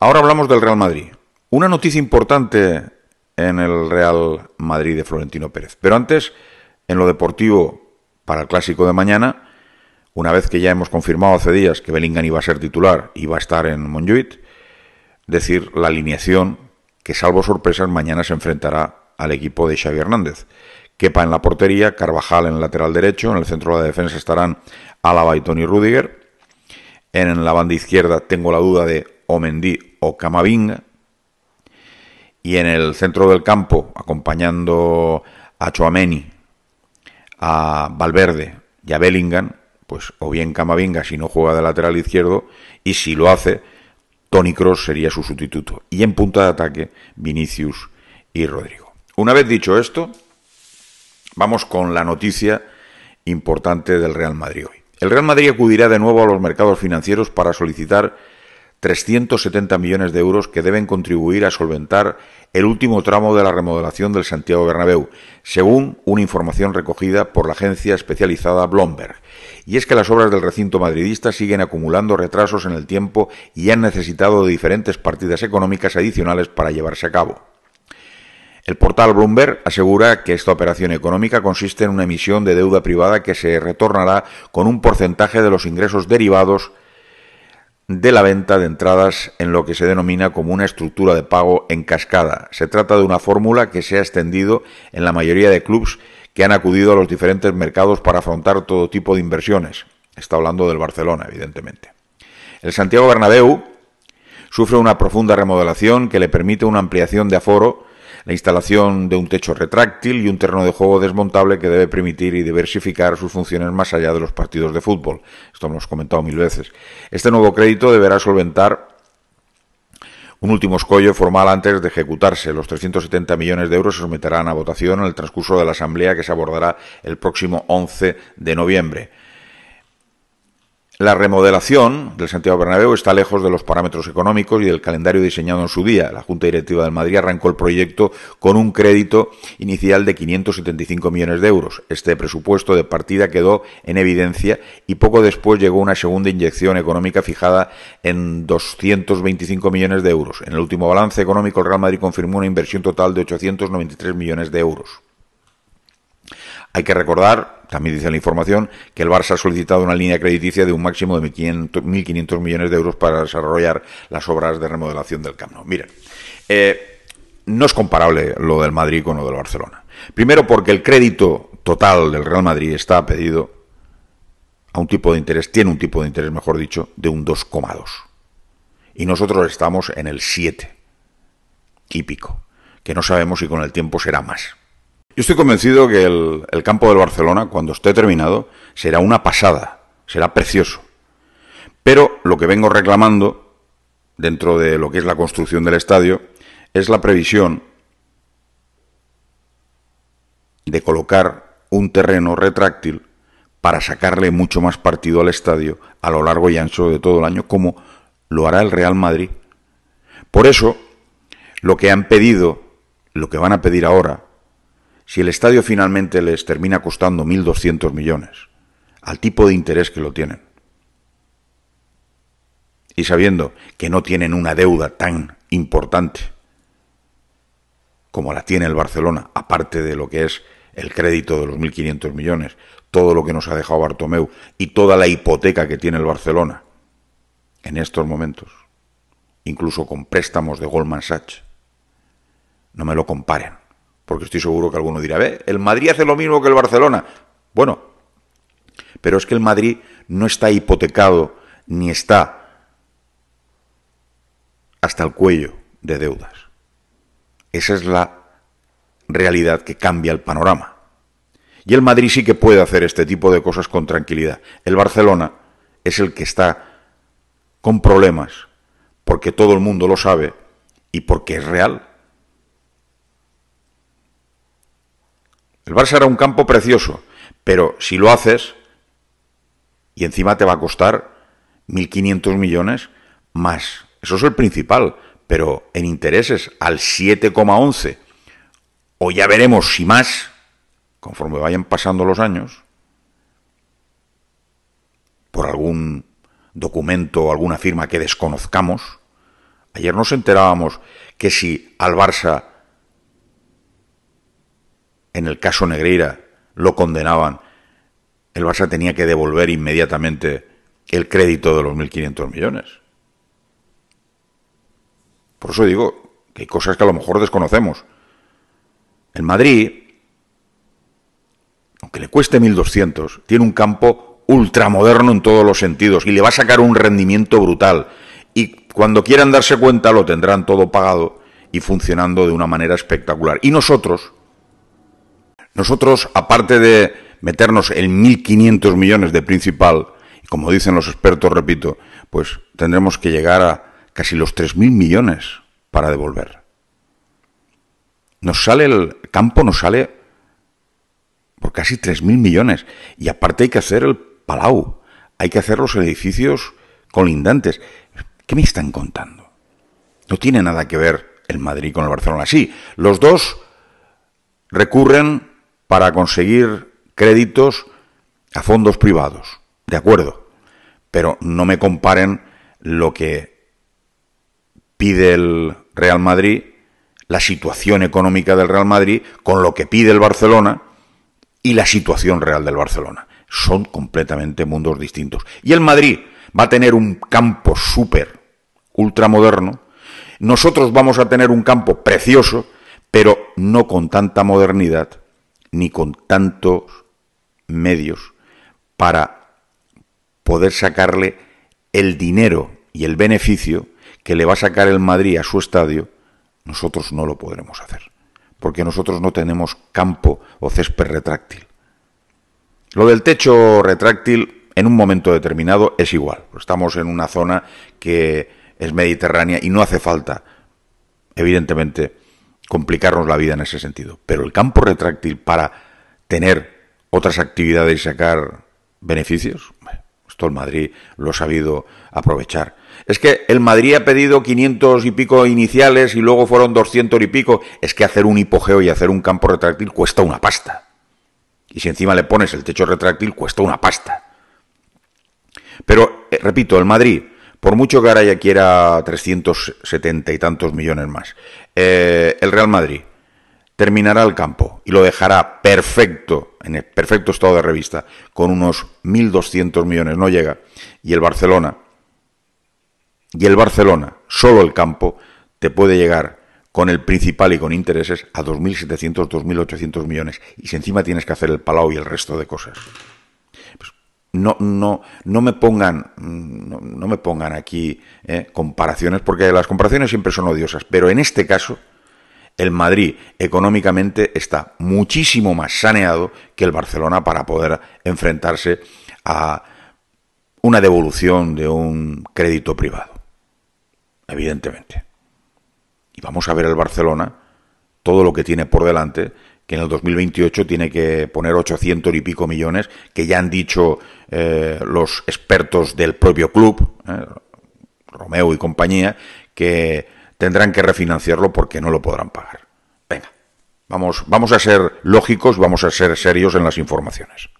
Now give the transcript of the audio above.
Ahora hablamos del Real Madrid. Una noticia importante en el Real Madrid de Florentino Pérez. Pero antes, en lo deportivo, para el clásico de mañana, una vez que ya hemos confirmado hace días que Bellingham iba a ser titular y va a estar en Montjuic, decir la alineación que, salvo sorpresas, mañana se enfrentará al equipo de Xavi Hernández. Kepa en la portería, Carvajal en el lateral derecho, en el centro de la defensa estarán Alaba y Tony Rudiger. En la banda izquierda tengo la duda de Omendí o Camavinga. Y en el centro del campo, acompañando a Choameni, a Valverde y a Bellingham, pues o bien Camavinga si no juega de lateral izquierdo, y si lo hace, Tony Cross sería su sustituto. Y en punta de ataque, Vinicius y Rodrigo. Una vez dicho esto, vamos con la noticia importante del Real Madrid hoy. El Real Madrid acudirá de nuevo a los mercados financieros para solicitar 370 millones de euros que deben contribuir a solventar el último tramo de la remodelación del Santiago Bernabéu, según una información recogida por la agencia especializada Blomberg. Y es que las obras del recinto madridista siguen acumulando retrasos en el tiempo y han necesitado de diferentes partidas económicas adicionales para llevarse a cabo. El portal Bloomberg asegura que esta operación económica consiste en una emisión de deuda privada que se retornará con un porcentaje de los ingresos derivados de la venta de entradas en lo que se denomina como una estructura de pago en cascada. Se trata de una fórmula que se ha extendido en la mayoría de clubes que han acudido a los diferentes mercados para afrontar todo tipo de inversiones. Está hablando del Barcelona, evidentemente. El Santiago Bernabéu sufre una profunda remodelación que le permite una ampliación de aforo la instalación de un techo retráctil y un terreno de juego desmontable que debe permitir y diversificar sus funciones más allá de los partidos de fútbol. Esto hemos comentado mil veces. Este nuevo crédito deberá solventar un último escollo formal antes de ejecutarse. Los 370 millones de euros se someterán a votación en el transcurso de la Asamblea que se abordará el próximo 11 de noviembre. La remodelación del Santiago Bernabéu está lejos de los parámetros económicos y del calendario diseñado en su día. La Junta Directiva del Madrid arrancó el proyecto con un crédito inicial de 575 millones de euros. Este presupuesto de partida quedó en evidencia y poco después llegó una segunda inyección económica fijada en 225 millones de euros. En el último balance económico, el Real Madrid confirmó una inversión total de 893 millones de euros. Hay que recordar también dice la información que el Barça ha solicitado una línea crediticia de un máximo de 1.500 millones de euros para desarrollar las obras de remodelación del Camp Nou. Miren, eh, no es comparable lo del Madrid con lo del Barcelona. Primero porque el crédito total del Real Madrid está pedido a un tipo de interés, tiene un tipo de interés, mejor dicho, de un 2,2. Y nosotros estamos en el 7 típico, que no sabemos si con el tiempo será más. Yo estoy convencido que el, campo del Barcelona, cuando esté terminado, será una pasada, será precioso. Pero lo que vengo reclamando, dentro de lo que es la construcción del estadio, es la previsión de colocar un terreno retráctil para sacarle mucho más partido al estadio a lo largo y ancho de todo el año, como lo hará el Real Madrid. Por eso, lo que han pedido, lo que van a pedir ahora, si el estadio finalmente les termina costando 1.200 millones, al tipo de interés que lo tienen, y sabiendo que no tienen una deuda tan importante como la tiene el Barcelona, aparte de lo que es el crédito de los 1.500 millones, todo lo que nos ha dejado Bartomeu y toda la hipoteca que tiene el Barcelona en estos momentos, incluso con préstamos de Goldman Sachs, no me lo comparen porque estoy seguro que alguno dirá, ve, el Madrid hace lo mismo que el Barcelona. Bueno, pero es que el Madrid no está hipotecado ni está hasta el cuello de deudas. Esa es la realidad que cambia el panorama. Y el Madrid sí que puede hacer este tipo de cosas con tranquilidad. El Barcelona es el que está con problemas, porque todo el mundo lo sabe y porque es real. El Barça era un campo precioso, pero si lo haces, y encima te va a costar 1.500 millones más. Eso es el principal, pero en intereses al 7,11, o ya veremos si más, conforme vayan pasando los años, por algún documento o alguna firma que desconozcamos. Ayer nos enterábamos que si al Barça en el caso Negreira lo condenaban, el Barça tenía que devolver inmediatamente el crédito de los 1.500 millones. Por eso digo que hay cosas que a lo mejor desconocemos. El Madrid, aunque le cueste 1.200, tiene un campo ultramoderno en todos los sentidos y le va a sacar un rendimiento brutal. Y cuando quieran darse cuenta lo tendrán todo pagado y funcionando de una manera espectacular. Y nosotros, nosotros, aparte de meternos en 1.500 millones de principal, como dicen los expertos, repito, pues tendremos que llegar a casi los 3.000 millones para devolver. Nos sale el campo, nos sale por casi 3.000 millones. Y aparte hay que hacer el palau, hay que hacer los edificios colindantes. ¿Qué me están contando? No tiene nada que ver el Madrid con el Barcelona. Sí, los dos recurren para conseguir créditos a fondos privados. De acuerdo. Pero no me comparen lo que pide el Real Madrid, la situación económica del Real Madrid, con lo que pide el Barcelona y la situación real del Barcelona. Son completamente mundos distintos. Y el Madrid va a tener un campo súper, ultramoderno. Nosotros vamos a tener un campo precioso, pero no con tanta modernidad ni con tantos medios para poder sacarle el dinero y el beneficio que le va a sacar el Madrid a su estadio, nosotros no lo podremos hacer, porque nosotros no tenemos campo o césped retráctil. Lo del techo retráctil en un momento determinado es igual, estamos en una zona que es mediterránea y no hace falta, evidentemente, complicarnos la vida en ese sentido. Pero el campo retráctil para tener otras actividades y sacar beneficios, esto el Madrid lo ha sabido aprovechar. Es que el Madrid ha pedido 500 y pico iniciales y luego fueron 200 y pico. Es que hacer un hipogeo y hacer un campo retráctil cuesta una pasta. Y si encima le pones el techo retráctil, cuesta una pasta. Pero, eh, repito, el Madrid por mucho que ahora ya quiera 370 y tantos millones más. Eh, el Real Madrid terminará el campo y lo dejará perfecto, en el perfecto estado de revista, con unos 1.200 millones, no llega. Y el Barcelona, y el Barcelona, solo el campo, te puede llegar con el principal y con intereses a 2.700, 2.800 millones. Y si encima tienes que hacer el palau y el resto de cosas no, no, no me pongan, no, me pongan aquí eh, comparaciones, porque las comparaciones siempre son odiosas, pero en este caso, el Madrid económicamente está muchísimo más saneado que el Barcelona para poder enfrentarse a una devolución de un crédito privado. Evidentemente. Y vamos a ver el Barcelona, todo lo que tiene por delante, que en el 2028 tiene que poner 800 y pico millones, que ya han dicho eh, los expertos del propio club, eh, Romeo y compañía, que tendrán que refinanciarlo porque no lo podrán pagar. Venga, vamos, vamos a ser lógicos, vamos a ser serios en las informaciones.